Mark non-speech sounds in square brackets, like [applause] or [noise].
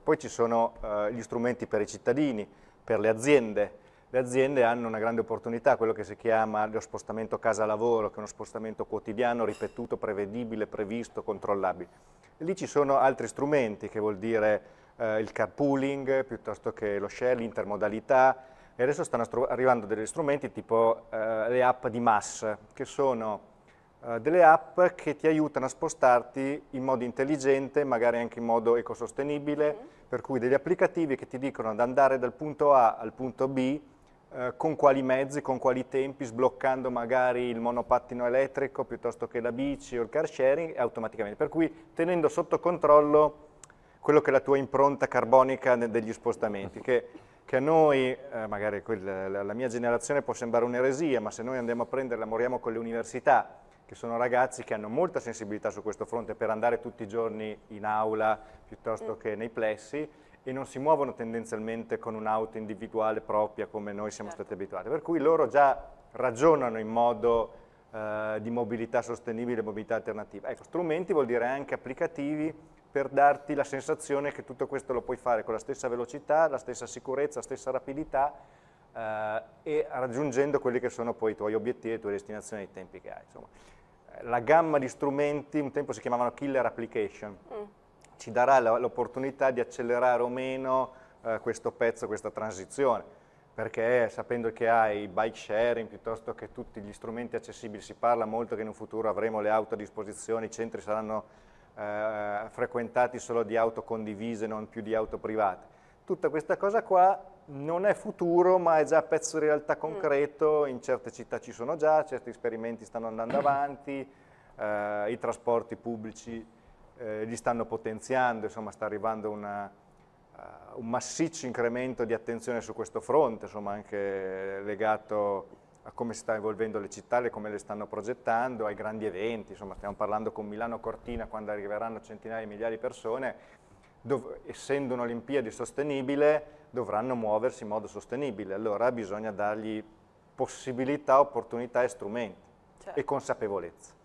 Poi ci sono eh, gli strumenti per i cittadini, per le aziende. Le aziende hanno una grande opportunità, quello che si chiama lo spostamento casa-lavoro, che è uno spostamento quotidiano, ripetuto, prevedibile, previsto, controllabile. E lì ci sono altri strumenti, che vuol dire eh, il carpooling, piuttosto che lo share, l'intermodalità, e adesso stanno arrivando degli strumenti tipo eh, le app di massa, che sono eh, delle app che ti aiutano a spostarti in modo intelligente, magari anche in modo ecosostenibile, mm. per cui degli applicativi che ti dicono ad andare dal punto A al punto B eh, con quali mezzi, con quali tempi, sbloccando magari il monopattino elettrico piuttosto che la bici o il car sharing automaticamente, per cui tenendo sotto controllo quello che è la tua impronta carbonica degli spostamenti, che, che a noi, eh, magari quella, la mia generazione può sembrare un'eresia, ma se noi andiamo a prenderla, moriamo con le università, che sono ragazzi che hanno molta sensibilità su questo fronte per andare tutti i giorni in aula piuttosto mm. che nei plessi e non si muovono tendenzialmente con un'auto individuale propria come noi siamo certo. stati abituati, per cui loro già ragionano in modo eh, di mobilità sostenibile, mobilità alternativa. Ecco, strumenti vuol dire anche applicativi per darti la sensazione che tutto questo lo puoi fare con la stessa velocità, la stessa sicurezza, la stessa rapidità eh, e raggiungendo quelli che sono poi i tuoi obiettivi, le tue destinazioni i tempi che hai. Insomma, eh, la gamma di strumenti, un tempo si chiamavano killer application, mm. ci darà l'opportunità di accelerare o meno eh, questo pezzo, questa transizione perché sapendo che hai bike sharing piuttosto che tutti gli strumenti accessibili, si parla molto che in un futuro avremo le auto a disposizione, i centri saranno eh, frequentati solo di auto condivise, non più di auto private. Tutta questa cosa qua non è futuro, ma è già pezzo di realtà mm. concreto, in certe città ci sono già, certi esperimenti stanno andando [clears throat] avanti, eh, i trasporti pubblici eh, li stanno potenziando, insomma sta arrivando una, uh, un massiccio incremento di attenzione su questo fronte, insomma anche legato a come si stanno evolvendo le città, e come le stanno progettando, ai grandi eventi, insomma stiamo parlando con Milano Cortina quando arriveranno centinaia di migliaia di persone, essendo un'Olimpiade sostenibile, dovranno muoversi in modo sostenibile. Allora bisogna dargli possibilità, opportunità e strumenti certo. e consapevolezza.